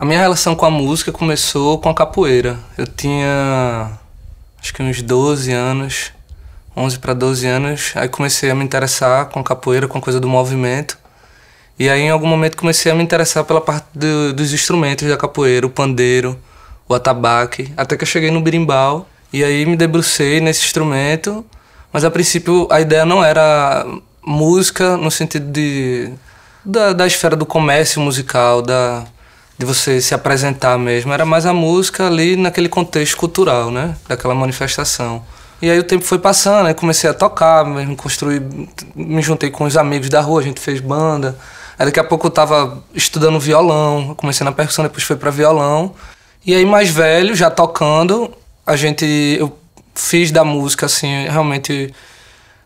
A minha relação com a música começou com a capoeira. Eu tinha acho que uns 12 anos, 11 para 12 anos, aí comecei a me interessar com a capoeira, com a coisa do movimento. E aí em algum momento comecei a me interessar pela parte do, dos instrumentos da capoeira, o pandeiro, o atabaque, até que eu cheguei no berimbau e aí me debrucei nesse instrumento, mas a princípio a ideia não era música no sentido de da, da esfera do comércio musical, da de você se apresentar mesmo, era mais a música ali naquele contexto cultural, né? Daquela manifestação. E aí o tempo foi passando, aí comecei a tocar, mesmo construí, me juntei com os amigos da rua, a gente fez banda. Aí daqui a pouco eu tava estudando violão, comecei na percussão, depois foi para violão. E aí mais velho, já tocando, a gente eu fiz da música assim, realmente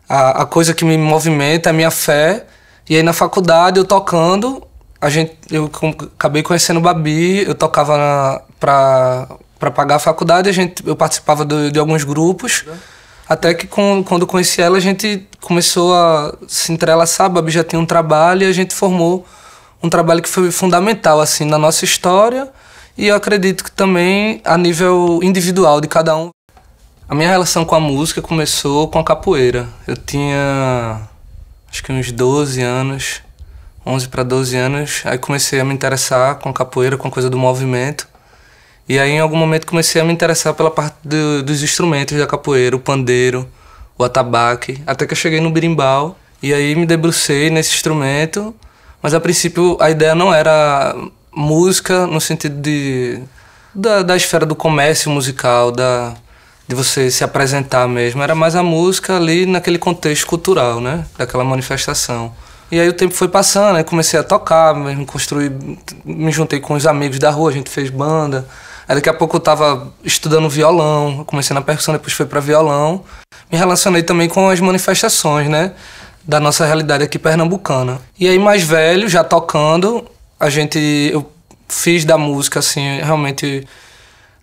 a, a coisa que me movimenta, é a minha fé. E aí na faculdade eu tocando, a gente, eu acabei conhecendo o Babi, eu tocava para pra, pra pagar a faculdade, a gente, eu participava de alguns grupos. Até que com, quando conheci ela, a gente começou a se entrelaçar. A Babi já tinha um trabalho e a gente formou um trabalho que foi fundamental assim na nossa história e eu acredito que também a nível individual de cada um. A minha relação com a música começou com a capoeira. Eu tinha acho que uns 12 anos. 11 para 12 anos, aí comecei a me interessar com capoeira, com coisa do movimento. E aí, em algum momento, comecei a me interessar pela parte do, dos instrumentos da capoeira, o pandeiro, o atabaque, até que eu cheguei no berimbau. E aí me debrucei nesse instrumento, mas a princípio a ideia não era música no sentido de da, da esfera do comércio musical, da de você se apresentar mesmo, era mais a música ali naquele contexto cultural, né, daquela manifestação. E aí o tempo foi passando, aí comecei a tocar, mesmo construí, me juntei com os amigos da rua, a gente fez banda. Aí daqui a pouco eu tava estudando violão, comecei na percussão, depois fui para violão. Me relacionei também com as manifestações, né? Da nossa realidade aqui pernambucana. E aí, mais velho, já tocando, a gente. Eu fiz da música, assim, realmente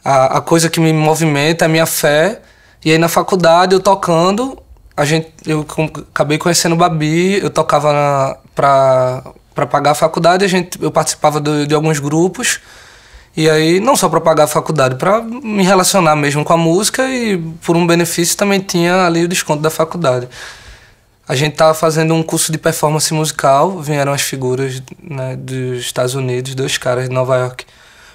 a, a coisa que me movimenta, é a minha fé. E aí na faculdade eu tocando, a gente, eu acabei conhecendo o Babi, eu tocava para pra, pra pagar a faculdade, a gente, eu participava de, de alguns grupos, e aí não só para pagar a faculdade, para me relacionar mesmo com a música e por um benefício também tinha ali o desconto da faculdade. A gente estava fazendo um curso de performance musical, vieram as figuras né, dos Estados Unidos, dois caras de Nova York,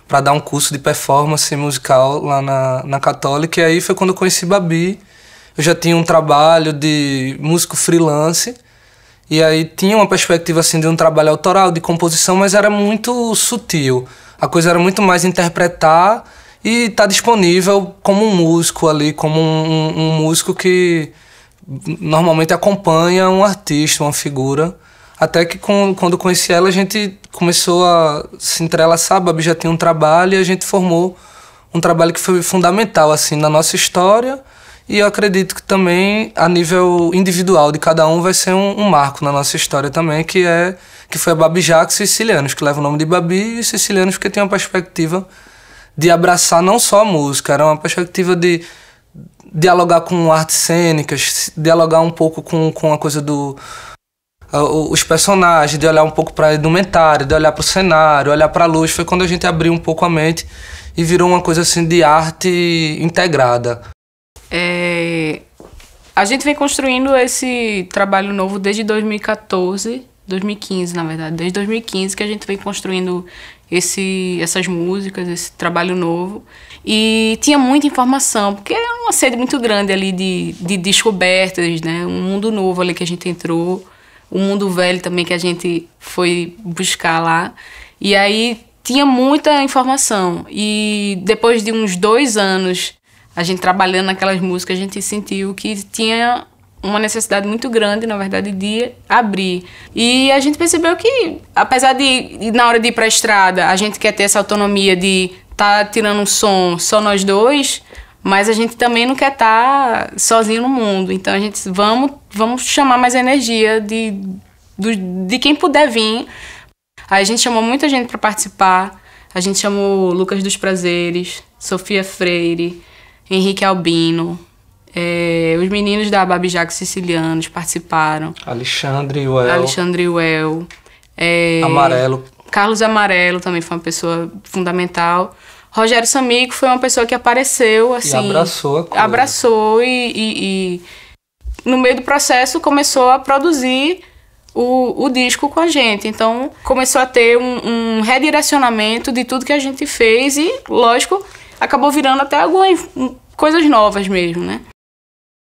para dar um curso de performance musical lá na, na Católica. E aí foi quando eu conheci Babi, eu já tinha um trabalho de músico freelance. E aí tinha uma perspectiva assim de um trabalho autoral, de composição, mas era muito sutil. A coisa era muito mais interpretar e estar tá disponível como um músico ali, como um, um, músico que normalmente acompanha um artista, uma figura. Até que com, quando conheci ela, a gente começou a se entrelaçar. A Babi já tinha um trabalho e a gente formou um trabalho que foi fundamental assim na nossa história e eu acredito que também, a nível individual de cada um, vai ser um, um marco na nossa história também, que é que foi a Babi Jacques e Sicilianos, que leva o nome de Babi e Sicilianos, porque tem uma perspectiva de abraçar não só a música, era uma perspectiva de dialogar com artes cênicas, dialogar um pouco com, com a coisa do. os personagens, de olhar um pouco para a indumentária, de olhar para o cenário, olhar para a luz. Foi quando a gente abriu um pouco a mente e virou uma coisa assim de arte integrada. É, a gente vem construindo esse trabalho novo desde 2014, 2015, na verdade. Desde 2015 que a gente vem construindo esse, essas músicas, esse trabalho novo. E tinha muita informação, porque é uma sede muito grande ali de, de descobertas, né? Um mundo novo ali que a gente entrou, um mundo velho também que a gente foi buscar lá. E aí tinha muita informação. E depois de uns dois anos a gente trabalhando naquelas músicas, a gente sentiu que tinha uma necessidade muito grande, na verdade, de abrir. E a gente percebeu que, apesar de, na hora de ir para a estrada, a gente quer ter essa autonomia de estar tá tirando um som só nós dois, mas a gente também não quer estar tá sozinho no mundo. Então a gente vamos, vamos chamar mais energia de, de, de quem puder vir. Aí a gente chamou muita gente para participar. A gente chamou Lucas dos Prazeres, Sofia Freire, Henrique Albino. É, os meninos da Babijac Sicilianos participaram. Alexandre Uel. Alexandre Uel. É, Amarelo. Carlos Amarelo também foi uma pessoa fundamental. Rogério Samico foi uma pessoa que apareceu, assim. E abraçou a coisa. Abraçou e, e, e no meio do processo começou a produzir o, o, disco com a gente. Então começou a ter um, um redirecionamento de tudo que a gente fez e, lógico, acabou virando até algumas coisas novas mesmo, né?